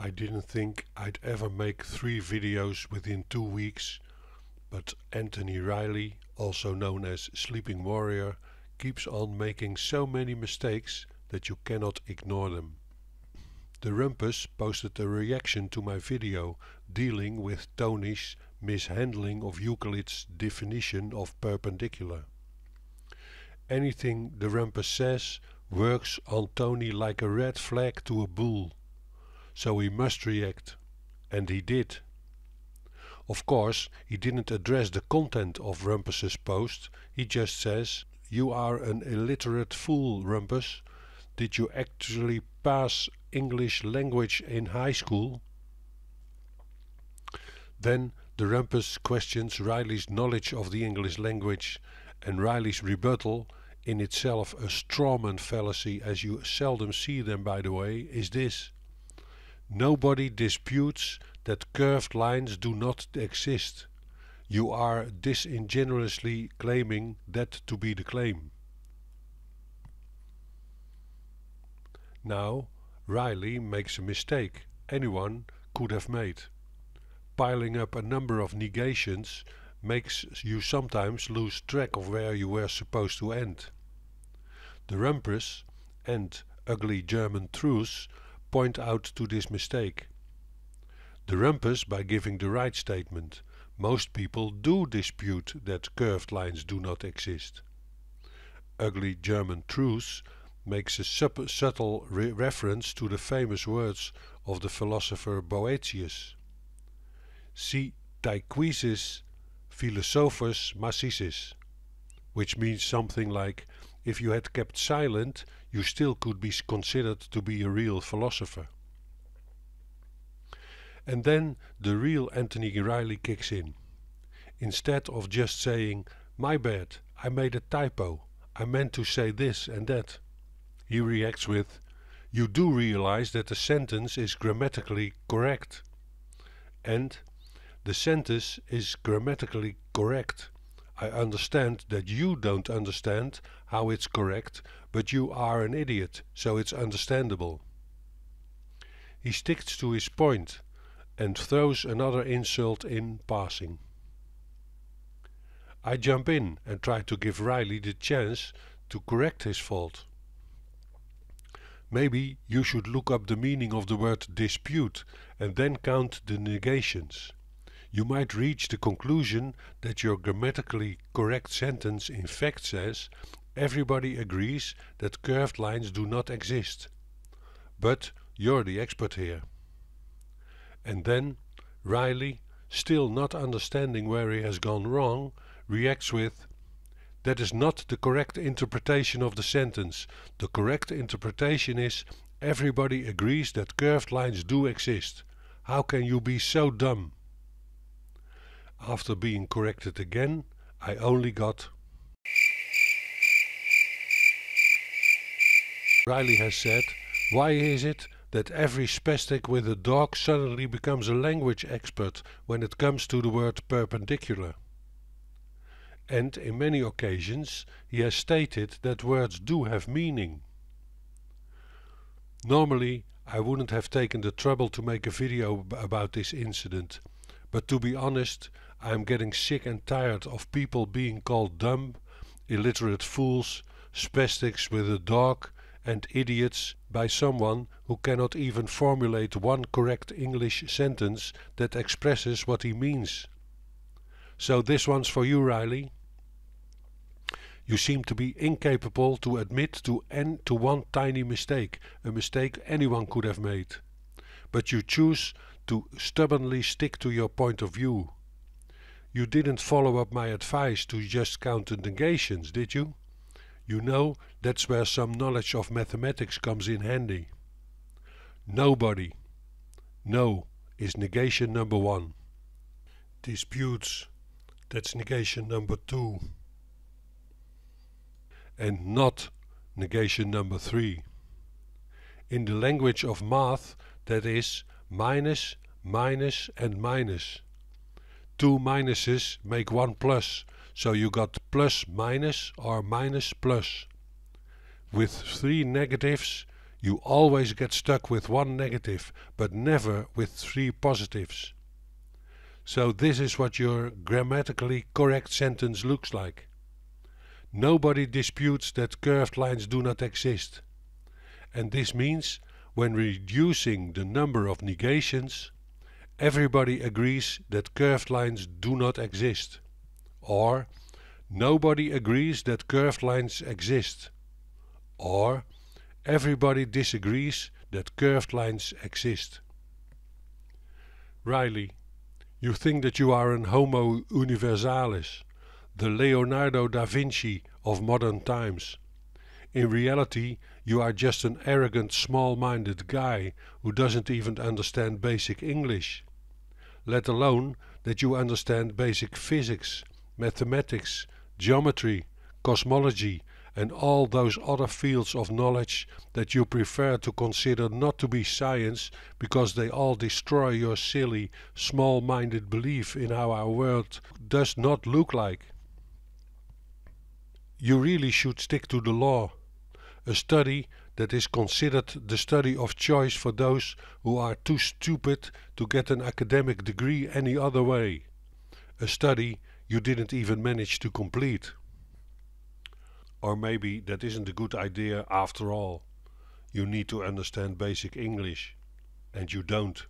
I didn't think I'd ever make three videos within two weeks, but Anthony Riley, also known as Sleeping Warrior, keeps on making so many mistakes that you cannot ignore them. The Rumpus posted a reaction to my video dealing with Tony's mishandling of Euclid's definition of perpendicular. Anything the Rumpus says works on Tony like a red flag to a bull so he must react. And he did. Of course, he didn't address the content of Rumpus's post, he just says, You are an illiterate fool, Rumpus. Did you actually pass English language in high school? Then the Rumpus questions Riley's knowledge of the English language, and Riley's rebuttal, in itself a strawman fallacy as you seldom see them by the way, is this. Nobody disputes that curved lines do not exist. You are disingenuously claiming that to be the claim. Now, Riley makes a mistake anyone could have made. Piling up a number of negations makes you sometimes lose track of where you were supposed to end. The rumpus and ugly German truce point out to this mistake. The rumpus by giving the right statement. Most people do dispute that curved lines do not exist. Ugly German truths makes a subtle re reference to the famous words of the philosopher Boetius. See taequisis philosophus massisis, which means something like if you had kept silent, you still could be considered to be a real philosopher. And then the real Anthony Riley kicks in. Instead of just saying, My bad, I made a typo, I meant to say this and that, he reacts with, You do realize that the sentence is grammatically correct. And the sentence is grammatically correct. I understand that you don't understand how it's correct, but you are an idiot, so it's understandable. He sticks to his point and throws another insult in passing. I jump in and try to give Riley the chance to correct his fault. Maybe you should look up the meaning of the word dispute and then count the negations you might reach the conclusion that your grammatically correct sentence in fact says everybody agrees that curved lines do not exist. But you're the expert here. And then Riley, still not understanding where he has gone wrong, reacts with that is not the correct interpretation of the sentence. The correct interpretation is everybody agrees that curved lines do exist. How can you be so dumb? After being corrected again, I only got... Riley has said, why is it that every spastic with a dog suddenly becomes a language expert when it comes to the word perpendicular? And in many occasions he has stated that words do have meaning. Normally I wouldn't have taken the trouble to make a video about this incident, but to be honest, I am getting sick and tired of people being called dumb, illiterate fools, spastics with a dog, and idiots by someone who cannot even formulate one correct English sentence that expresses what he means. So this one's for you, Riley. You seem to be incapable to admit to, en- to one tiny mistake, a mistake anyone could have made but you choose to stubbornly stick to your point of view. You didn't follow up my advice to just count the negations, did you? You know, that's where some knowledge of mathematics comes in handy. Nobody. No is negation number one. Disputes. That's negation number two. And not negation number three. In the language of math, that is minus, minus and minus. Two minuses make one plus, so you got plus minus or minus plus. With three negatives you always get stuck with one negative, but never with three positives. So this is what your grammatically correct sentence looks like. Nobody disputes that curved lines do not exist. And this means when reducing the number of negations, everybody agrees that curved lines do not exist. Or, nobody agrees that curved lines exist. Or, everybody disagrees that curved lines exist. Riley, you think that you are an homo universalis, the Leonardo da Vinci of modern times. In reality, you are just an arrogant, small-minded guy who doesn't even understand basic English. Let alone that you understand basic physics, mathematics, geometry, cosmology and all those other fields of knowledge that you prefer to consider not to be science because they all destroy your silly, small-minded belief in how our world does not look like. You really should stick to the law a study that is considered the study of choice for those who are too stupid to get an academic degree any other way. A study you didn't even manage to complete. Or maybe that isn't a good idea after all. You need to understand basic English. And you don't.